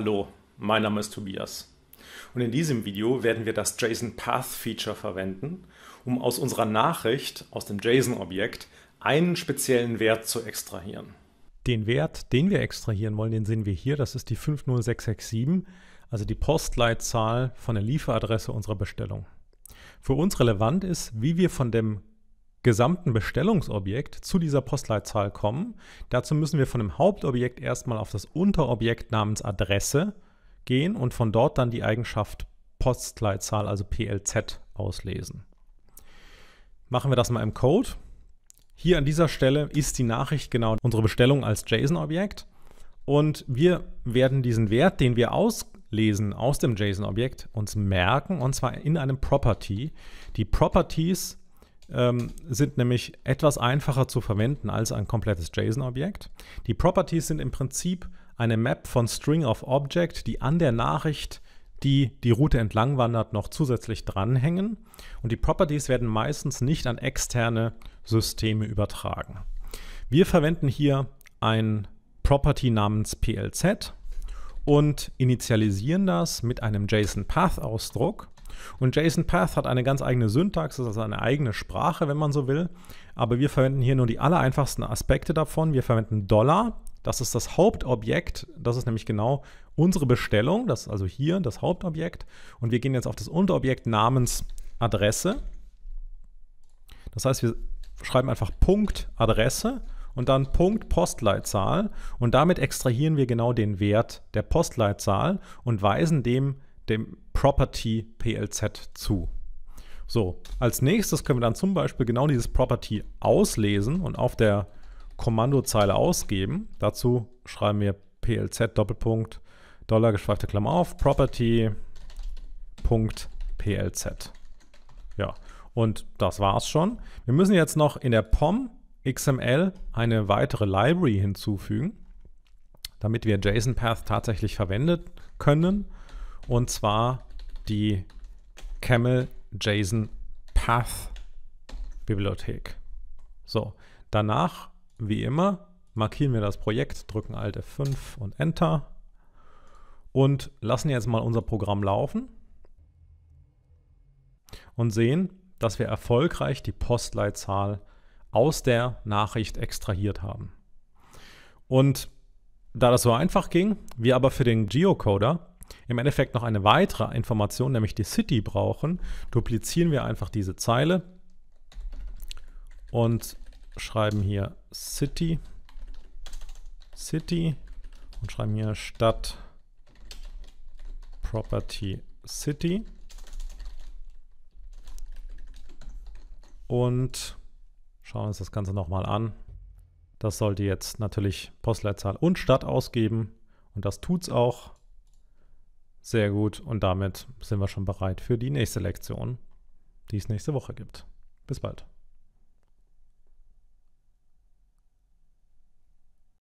Hallo, mein Name ist Tobias. Und in diesem Video werden wir das JSON Path Feature verwenden, um aus unserer Nachricht, aus dem JSON-Objekt, einen speziellen Wert zu extrahieren. Den Wert, den wir extrahieren wollen, den sehen wir hier. Das ist die 50667, also die Postleitzahl von der Lieferadresse unserer Bestellung. Für uns relevant ist, wie wir von dem gesamten Bestellungsobjekt zu dieser Postleitzahl kommen. Dazu müssen wir von dem Hauptobjekt erstmal auf das Unterobjekt namens Adresse gehen und von dort dann die Eigenschaft Postleitzahl, also PLZ, auslesen. Machen wir das mal im Code. Hier an dieser Stelle ist die Nachricht genau unsere Bestellung als JSON-Objekt und wir werden diesen Wert, den wir auslesen aus dem JSON-Objekt, uns merken und zwar in einem Property. Die Properties ähm, sind nämlich etwas einfacher zu verwenden als ein komplettes JSON-Objekt. Die Properties sind im Prinzip eine Map von String of Object, die an der Nachricht, die die Route entlang wandert, noch zusätzlich dranhängen. Und die Properties werden meistens nicht an externe Systeme übertragen. Wir verwenden hier ein Property namens PLZ und initialisieren das mit einem JSON-Path-Ausdruck. Und JSON-Path hat eine ganz eigene Syntax, das ist also eine eigene Sprache, wenn man so will. Aber wir verwenden hier nur die aller einfachsten Aspekte davon. Wir verwenden Dollar, das ist das Hauptobjekt, das ist nämlich genau unsere Bestellung, das ist also hier das Hauptobjekt. Und wir gehen jetzt auf das Unterobjekt namens Adresse. Das heißt, wir schreiben einfach Punkt Adresse und dann Punkt Postleitzahl und damit extrahieren wir genau den Wert der Postleitzahl und weisen dem dem Property PLZ zu. So, als nächstes können wir dann zum Beispiel genau dieses Property auslesen und auf der Kommandozeile ausgeben. Dazu schreiben wir PLZ Doppelpunkt Dollar geschweifte Klammer auf Property.plz. Ja, und das war's schon. Wir müssen jetzt noch in der POM XML eine weitere Library hinzufügen, damit wir JSON-Path tatsächlich verwenden können, und zwar die Camel JSON Path Bibliothek. So, danach, wie immer, markieren wir das Projekt, drücken Alt F5 und Enter und lassen jetzt mal unser Programm laufen und sehen, dass wir erfolgreich die Postleitzahl aus der Nachricht extrahiert haben. Und da das so einfach ging, wir aber für den Geocoder im Endeffekt noch eine weitere Information, nämlich die City brauchen, duplizieren wir einfach diese Zeile und schreiben hier City, City und schreiben hier Stadt Property City und Schauen wir uns das Ganze nochmal an. Das sollte jetzt natürlich Postleitzahl und Stadt ausgeben. Und das tut es auch. Sehr gut. Und damit sind wir schon bereit für die nächste Lektion, die es nächste Woche gibt. Bis bald.